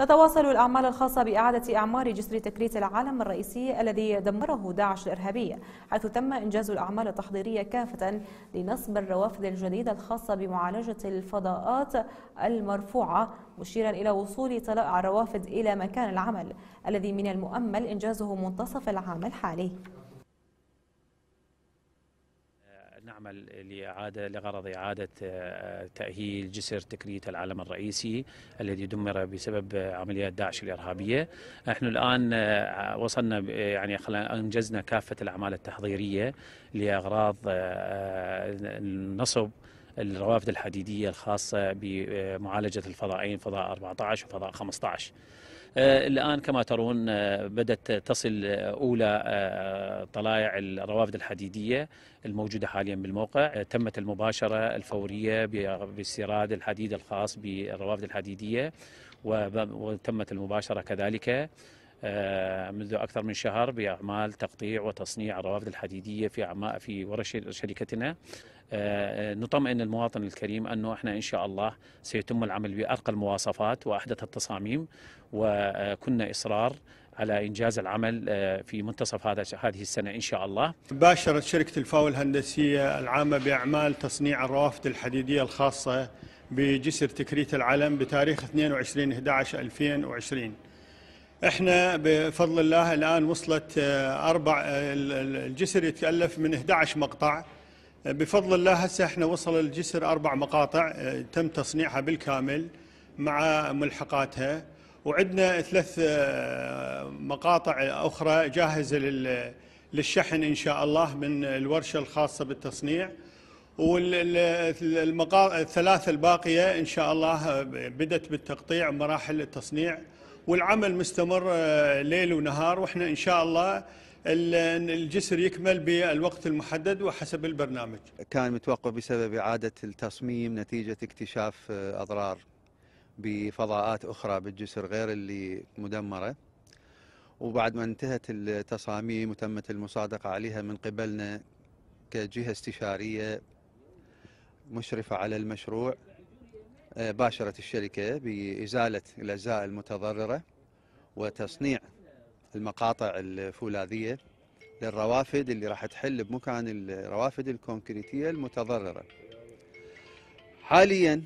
تتواصل الأعمال الخاصة بإعادة أعمار جسر تكريت العالم الرئيسي الذي دمره داعش الإرهابي حيث تم إنجاز الأعمال التحضيرية كافة لنصب الروافد الجديدة الخاصة بمعالجة الفضاءات المرفوعة مشيرا إلى وصول طلاء الروافد إلى مكان العمل الذي من المؤمل إنجازه منتصف العام الحالي نعمل لإعادة لغرض إعادة آه، تأهيل جسر تكريت العالم الرئيسي الذي دمر بسبب عمليات داعش الإرهابية نحن الآن آه، وصلنا يعني أنجزنا كافة الأعمال التحضيرية لأغراض النصب آه، الروافد الحديدية الخاصة بمعالجة الفضائين فضاء 14 وفضاء 15 آه، الآن كما ترون آه، بدأت تصل آه، أولى طلائع الروافد الحديدية الموجودة حاليا بالموقع تمت المباشرة الفورية باستيراد الحديد الخاص بالروافد الحديدية وتمت المباشرة كذلك آه، منذ أكثر من شهر بأعمال تقطيع وتصنيع الروافد الحديدية في في ورش شركتنا آه، آه، نطمئن المواطن الكريم أنه إحنا إن شاء الله سيتم العمل بأرقى المواصفات وأحدث التصاميم وكنا إصرار على إنجاز العمل في منتصف هذا هذه السنة إن شاء الله باشرت شركة الفاو الهندسية العامة بأعمال تصنيع الروافد الحديدية الخاصة بجسر تكريت العلم بتاريخ 22 11 2020 احنا بفضل الله الان وصلت آه، اربع آه، الجسر يتالف من 11 مقطع آه، بفضل الله هسه احنا وصل الجسر اربع مقاطع تم تصنيعها بالكامل مع ملحقاتها وعندنا ثلاث مقاطع اخرى جاهزه للشحن ان شاء الله من الورشه الخاصه بالتصنيع والثلاثه الباقيه ان شاء الله بدت بالتقطيع مراحل التصنيع والعمل مستمر آه، ليل ونهار واحنا ان شاء الله الجسر يكمل بالوقت المحدد وحسب البرنامج كان متوقف بسبب إعادة التصميم نتيجة اكتشاف آه، أضرار بفضاءات أخرى بالجسر غير اللي مدمرة وبعد ما انتهت التصاميم وتمت المصادقة عليها من قبلنا كجهة استشارية مشرفة على المشروع آه، باشرت الشركة بإزالة الأجزاء المتضررة وتصنيع المقاطع الفولاذية للروافد اللي راح تحل بمكان الروافد الكونكريتية المتضررة حاليا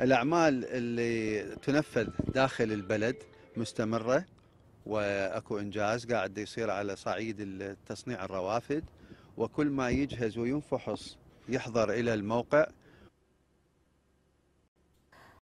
الأعمال اللي تنفذ داخل البلد مستمرة وأكو إنجاز قاعد يصير على صعيد تصنيع الروافد وكل ما يجهز وينفحص يحضر إلى الموقع